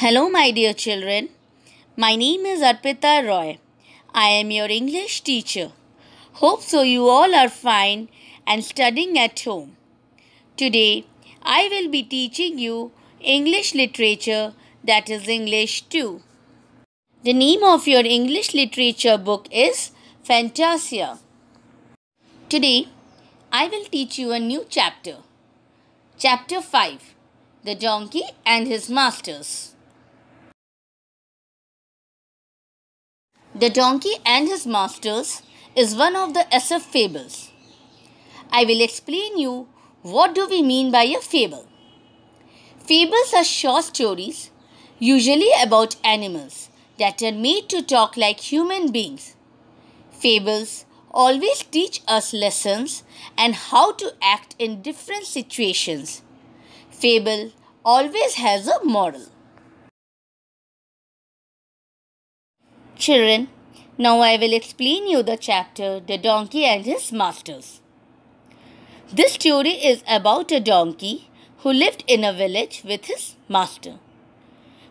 Hello, my dear children. My name is Arpita Roy. I am your English teacher. Hope so you all are fine and studying at home. Today, I will be teaching you English literature, that is English 2. The name of your English literature book is Fantasia. Today, I will teach you a new chapter. Chapter 5 The Donkey and His Masters. The Donkey and His Masters is one of the SF fables. I will explain you what do we mean by a fable. Fables are short stories, usually about animals that are made to talk like human beings. Fables always teach us lessons and how to act in different situations. Fable always has a moral. Children, now I will explain you the chapter The Donkey and His Masters. This story is about a donkey who lived in a village with his master.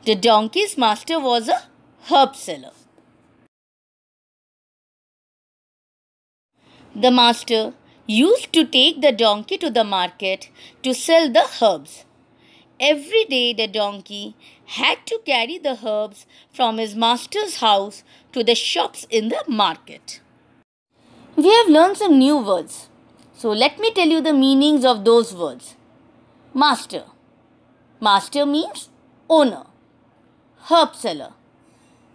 The donkey's master was a herb seller. The master used to take the donkey to the market to sell the herbs Every day the donkey had to carry the herbs from his master's house to the shops in the market. We have learned some new words. So let me tell you the meanings of those words. Master. Master means owner. Herb seller.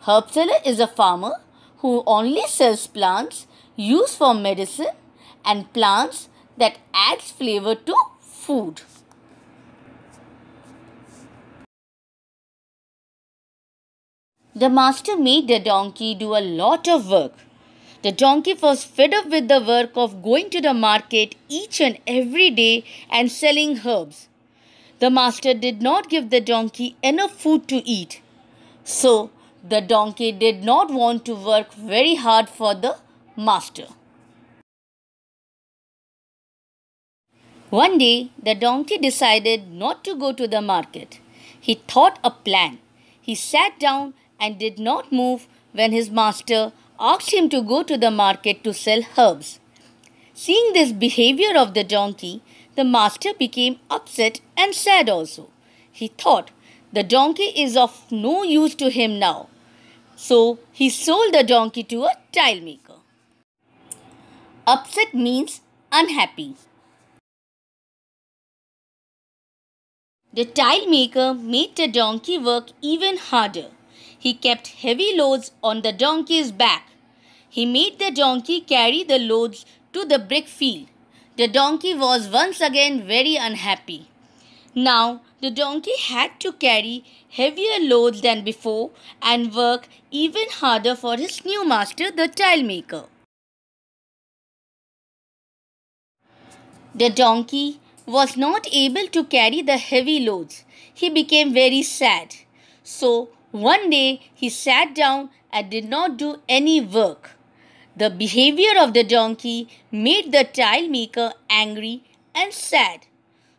Herb seller is a farmer who only sells plants used for medicine and plants that adds flavor to food. The master made the donkey do a lot of work. The donkey was fed up with the work of going to the market each and every day and selling herbs. The master did not give the donkey enough food to eat. So, the donkey did not want to work very hard for the master. One day, the donkey decided not to go to the market. He thought a plan. He sat down and did not move when his master asked him to go to the market to sell herbs. Seeing this behavior of the donkey, the master became upset and sad also. He thought, the donkey is of no use to him now. So he sold the donkey to a tile maker. Upset means unhappy. The tile maker made the donkey work even harder. He kept heavy loads on the donkey's back. He made the donkey carry the loads to the brick field. The donkey was once again very unhappy. Now, the donkey had to carry heavier loads than before and work even harder for his new master, the tile maker. The donkey was not able to carry the heavy loads. He became very sad. So, one day he sat down and did not do any work. The behavior of the donkey made the tile maker angry and sad.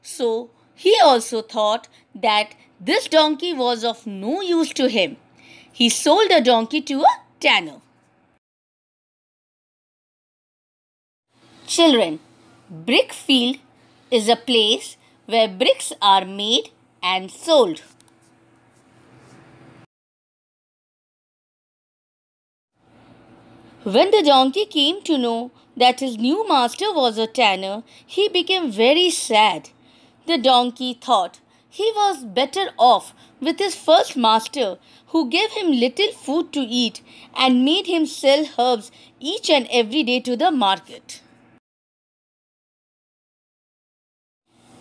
So he also thought that this donkey was of no use to him. He sold the donkey to a tanner. Children, brickfield is a place where bricks are made and sold. When the donkey came to know that his new master was a tanner, he became very sad. The donkey thought he was better off with his first master, who gave him little food to eat and made him sell herbs each and every day to the market.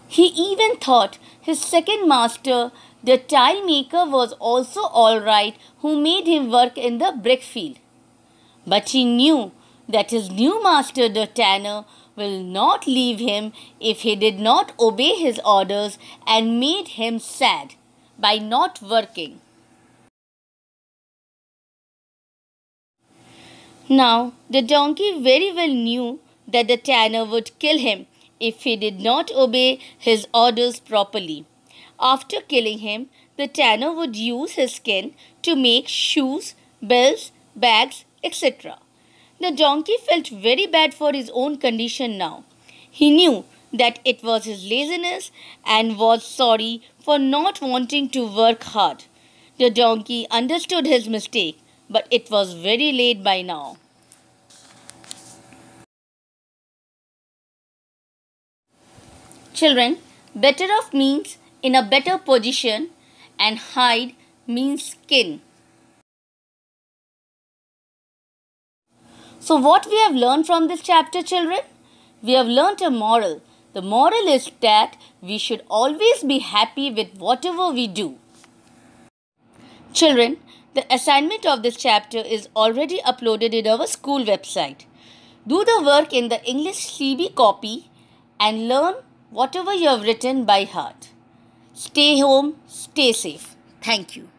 He even thought his second master, the tile maker, was also alright, who made him work in the brick field. But he knew that his new master, the tanner, will not leave him if he did not obey his orders and made him sad by not working. Now, the donkey very well knew that the tanner would kill him if he did not obey his orders properly. After killing him, the tanner would use his skin to make shoes, bells, bags, etc. The donkey felt very bad for his own condition now. He knew that it was his laziness and was sorry for not wanting to work hard. The donkey understood his mistake, but it was very late by now. Children, better off means in a better position and hide means skin. So what we have learned from this chapter children? We have learned a moral. The moral is that we should always be happy with whatever we do. Children, the assignment of this chapter is already uploaded in our school website. Do the work in the English CB copy and learn whatever you have written by heart. Stay home, stay safe. Thank you.